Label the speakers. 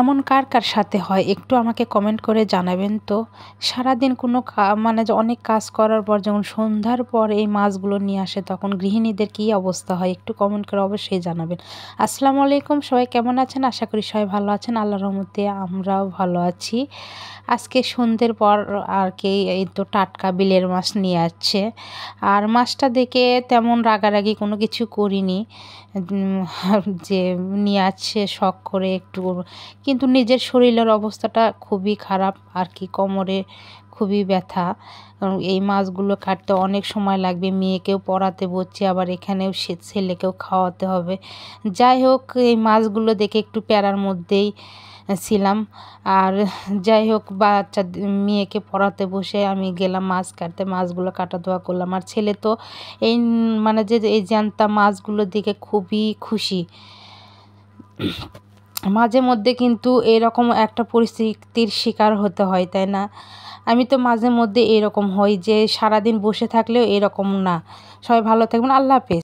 Speaker 1: এমন কার কার সাথে হয় একটু আমাকে কমেন্ট করে জানাবেন তো সারাদিন কোনো মানে অনেক কাজ করার পর যখন সন্ধ্যার পর এই মাছগুলো নিয়ে আসে তখন গৃহিণীদের কী অবস্থা হয় একটু কমেন্ট করে অবশ্যই জানাবেন আসসালামু আলাইকুম সবাই কেমন আছেন আশা করি সবাই ভালো আছেন আল্লাহ রহমতে আমরাও ভালো আছি আজকে সন্ধ্যের পর আর কি এই তো টাটকা বিলের মাছ নিয়ে আসছে আর মাছটা দেখে তেমন রাগারাগি কোনো কিছু করিনি যে নিয়ে আসছে শখ করে একটু কিন্তু নিজের শরীরের অবস্থাটা খুবই খারাপ আর কি কোমরে খুবই ব্যথা এই মাছগুলো কাটতে অনেক সময় লাগবে মেয়েকেও পড়াতে বসছি আবার এখানেও সে ছেলেকেও খাওয়াতে হবে যাই হোক এই মাছগুলো দেখে একটু প্যারার মধ্যেই ছিলাম আর যাই হোক বাচ্চা মেয়েকে পড়াতে বসে আমি গেলাম মাছ কাটতে মাছগুলো কাটা ধোয়া করলাম আর ছেলে তো এই মানে যে এই জ্যান্তা মাছগুলো দেখে খুবই খুশি মাঝে মধ্যে কিন্তু এরকম একটা পরিস্থিতির শিকার হতে হয় তাই না আমি তো মাঝে মধ্যে এরকম হই যে সারাদিন বসে থাকলেও এরকম না সবাই ভালো থাকবেন আল্লাহ হাফেজ